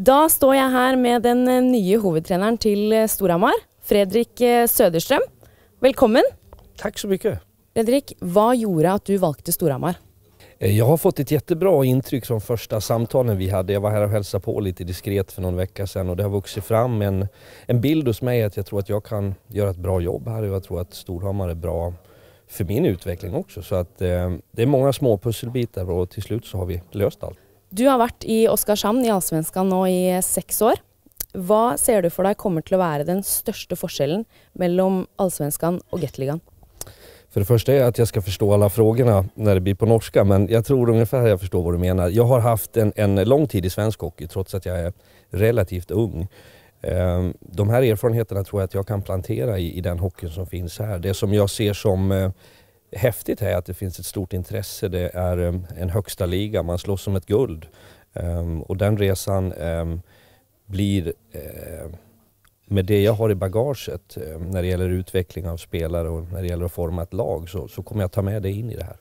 Da står jeg her med den eh, nye huvudtränaren till eh, Storhamar, Fredrik eh, Söderström. Välkommen. Tack så mycket. Fredrik, vad gjorde att du valgte Storhamar? Jag har fått ett jättebra intryck från första samtalen vi hade. Jag var här och hälsade på lite diskret för någon vecka sedan och det har vuxit fram en, en bild hos mig att jag tror att jag kan göra ett bra jobb här och jag tror att Storhammar är bra för min utveckling också. Så att eh, det är många små pusselbitar och till slut så har vi löst allt. Du har varit i Oskarshamn i Allsvenskan nu i sex år. Vad ser du för dig kommer till att vara den största skillnaden mellan Allsvenskan och Gettligan? För det första är att jag ska förstå alla frågorna när det blir på norska, men jag tror ungefär jag förstår vad du menar. Jag har haft en, en lång tid i svensk hockey, trots att jag är relativt ung. Ehm, de här erfarenheterna tror jag att jag kan plantera i, i den hockeyn som finns här. Det som jag ser som eh, häftigt är att det finns ett stort intresse. Det är ehm, en högsta liga, man slåss som ett guld. Ehm, och den resan ehm, blir, med det jag har i bagaget när det gäller utveckling av spelare och när det gäller att forma ett lag, så, kommer jag ta med det in i det här.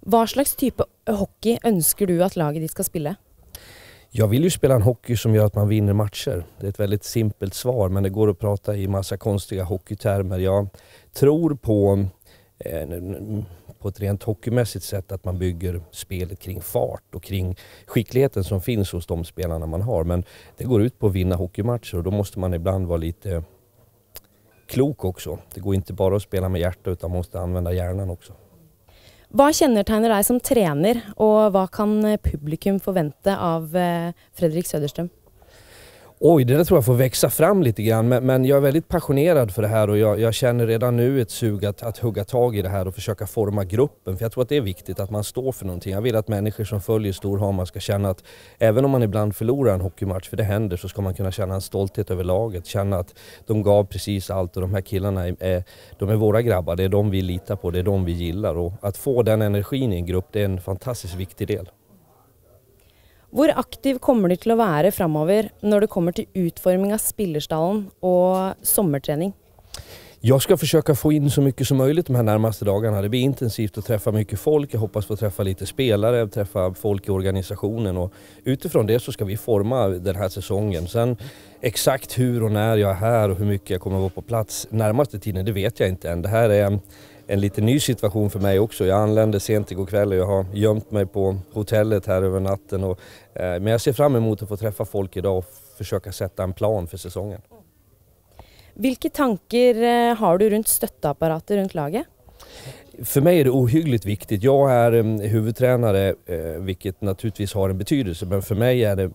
Vad slags typ av hockey önskar du att laget ska spela? Jag vill ju spela en hockey som gör att man vinner matcher. Det är ett väldigt simpelt svar, men det går att prata i massa konstiga hockeytermer. Jag tror på Eh, på ett rent hockeymässigt sätt att man bygger spelet kring fart och kring skickligheten som finns hos de spelarna man har. Men det går ut på att vinna hockeymatcher och då måste man ibland vara lite klok också. Det går inte bara att spela med hjärta utan man måste använda hjärnan också. Vad kännetecknar dig som tränare och vad kan publikum förvänta av eh, Fredrik Söderström? Oj, det där tror jag får växa fram lite grann. Men, men jag är väldigt passionerad för det här och jag, jag känner redan nu ett sug att, att, hugga tag i det här och försöka forma gruppen. För jag tror att det är viktigt att man står för någonting. Jag vill att människor som följer Storhamar ska känna att även om man ibland förlorar en hockeymatch, för det händer, så ska man kunna känna en stolthet över laget. Känna att de gav precis allt och de här killarna, är, de är våra grabbar. Det är de vi litar på, det är de vi gillar. Och att få den energin i en grupp, det är en fantastiskt viktig del. Hvor aktiv kommer du til å være framover når det kommer till utforming av spillerstallen och sommertrening? Jag ska försöka få in så mycket som möjligt de här närmaste dagarna. Det blir intensivt att träffa mycket folk. Jag hoppas få träffa lite spelare, träffa folk i organisationen och utifrån det så ska vi forma den här säsongen. Sen exakt hur och när jag är här och hur mycket jag kommer att vara på plats närmaste tiden, det vet jag inte än en lite ny situation för mig också. Jag anlände sent igår kväll och jag har gömt mig på hotellet här över natten. Och, eh, men jag ser fram emot att få träffa folk idag och försöka sätta en plan för säsongen. Vilka tankar eh, har du runt stöttapparater runt laget? För mig är det ohyggligt viktigt. Jag är mm, huvudtränare, eh, vilket naturligtvis har en betydelse, men för mig är det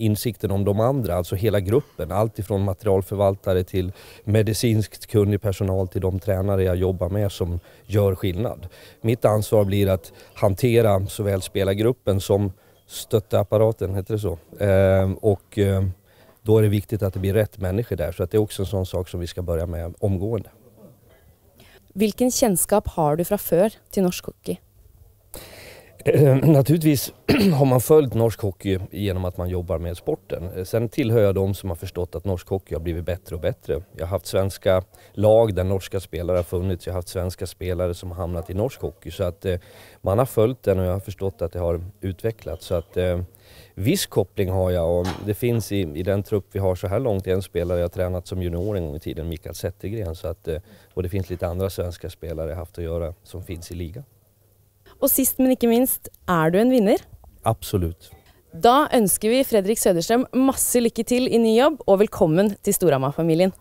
insikten om de andra, alltså hela gruppen. Allt ifrån materialförvaltare till medicinskt kunnig personal till de tränare jag jobbar med som gör skillnad. Mitt ansvar blir att hantera såväl spelargruppen som stötteapparaten, heter det så. Ehm, och ehm, då är det viktigt att det blir rätt människor där. Så att det är också en sån sak som vi ska börja med omgående. Vilken kännskap har du från förr till norsk hockey? Eh, naturligtvis har man följt norsk hockey genom att man jobbar med sporten. Eh, sen tillhör jag de som har förstått att norsk hockey har blivit bättre och bättre. Jag har haft svenska lag där norska spelare har funnits. Jag har haft svenska spelare som har hamnat i norsk hockey. Så att eh, man har följt den och jag har förstått att det har utvecklats. Så att eh, viss koppling har jag och det finns i, i den trupp vi har så här långt en spelare jag tränat som junior en gång i tiden, Mikael Zettergren. Så att, eh, och det finns lite andra svenska spelare jag haft att göra som finns i ligan. Och sist men inte minst, är du en vinnare? Absolut. Då önskar vi Fredrik Söderström massor lycka till i ny jobb och välkommen till Ma-familjen.